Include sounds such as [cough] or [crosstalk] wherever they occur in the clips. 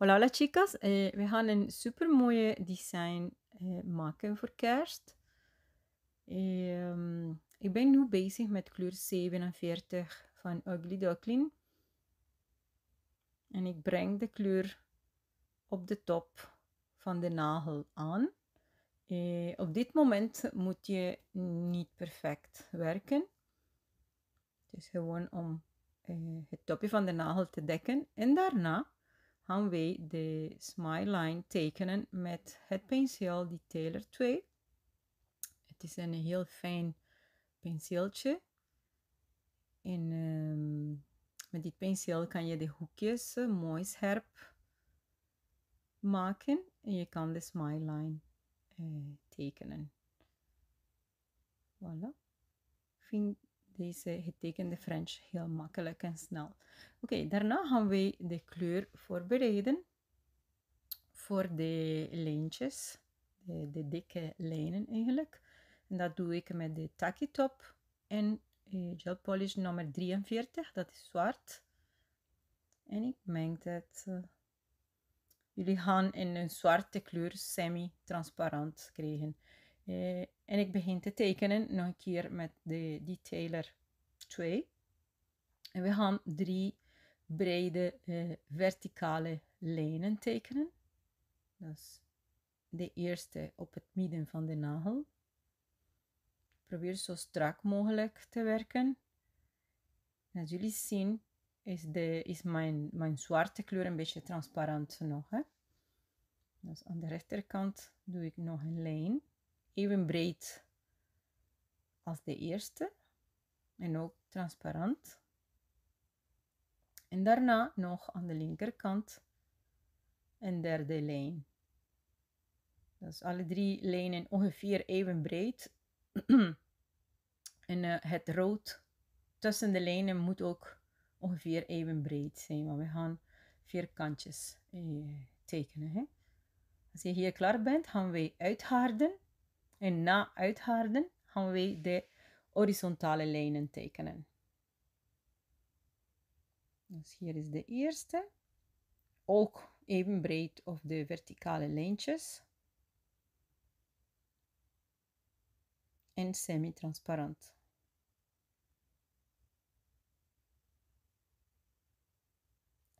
Hola, hola chicas. Eh, we gaan een super mooie design eh, maken voor kerst. Ehm, ik ben nu bezig met kleur 47 van Ugly Duckling. En ik breng de kleur op de top van de nagel aan. Eh, op dit moment moet je niet perfect werken. Het is gewoon om het topje van de nagel te dekken. En daarna gaan wij de smile line tekenen met het penseel die Taylor 2. Het is een heel fijn penseeltje. En ehm, met dit penseel kan je de hoekjes eh, mooi scherp maken en je kan de smile line eh, tekenen. Voilà deze getekende French heel makkelijk en snel. Oké, daarna gaan we de kleur voorbereiden voor de lijntjes, de, de, dikke lijnen eigenlijk. En dat doe ik met de tacky top en eh, gel polish nummer 43, dat is zwart. En ik meng het. Eh. Jullie gaan in een zwarte kleur semi-transparant krijgen. Eh, en ik begin te tekenen nog een keer met de detailer 2. En we gaan drie brede eh, verticale lijnen tekenen. Dat is de eerste op het midden van de nagel. Probeer zo strak mogelijk te werken. En als jullie zien is, de, is mijn, mijn zwarte kleur een beetje transparant nog. Hè? Dus aan de rechterkant doe ik nog een lijn even breed als de eerste en ook transparant. En daarna nog aan de linkerkant een derde lijn. Dus alle drie lijnen ongeveer even breed. [clears throat] en eh, het rood tussen de lijnen moet ook ongeveer even breed zijn, want we gaan vierkantjes kantjes eh, tekenen. Hè? Als je hier klaar bent, gaan we uitharden. En na uitharden gaan we de horizontale lijnen tekenen. Dus hier is de eerste. Ook even breed of de verticale lijntjes. En semi-transparant.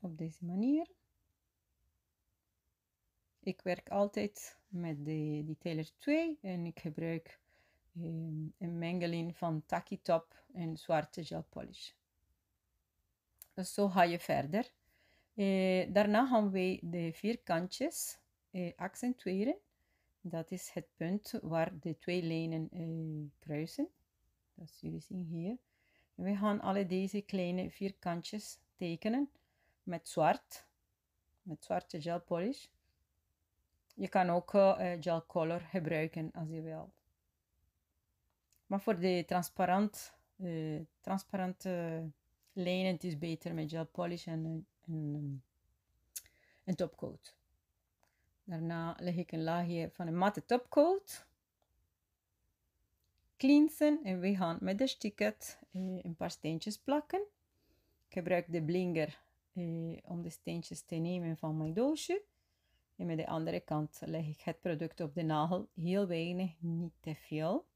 Op deze manier. Ik werk altijd met de, die Taylor 2 en ik gebruik ehm, een mengeling van Tacky Top en zwarte gel polish. Dus zo ga je verder. Eh, daarna gaan we de vierkantjes eh, accentueren. Dat is het punt waar de twee lijnen eh, kruisen. Dat jullie zien hier. En we gaan alle deze kleine vierkantjes tekenen met zwart. Met zwarte polish. Je kan ook eh, eh, gel color gebruiken als je wilt. Maar voor de transparant, uh, transparante lijnen het beter met gel polish en een, ehm, een topcoat. Daarna leg ik een laagje van een matte topcoat. Cleansen en we gaan met de sticket een paar steentjes plakken. Ik gebruik de blinger om de steentjes te nemen van mijn doosje. En met de andere kant leg ik het product op de nagel. Heel weinig, niet te veel.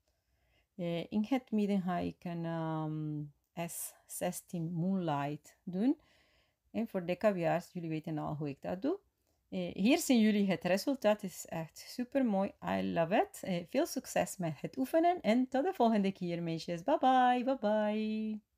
Eh, in het midden ga ik een ehm, S16 Moonlight doen. En voor de caviars, jullie weten al hoe ik dat doe. Eh, hier zien jullie het resultaat. Het is echt super mooi. I love it. Eh, veel succes met het oefenen. En tot de volgende keer, meisjes. Bye bye. Bye bye.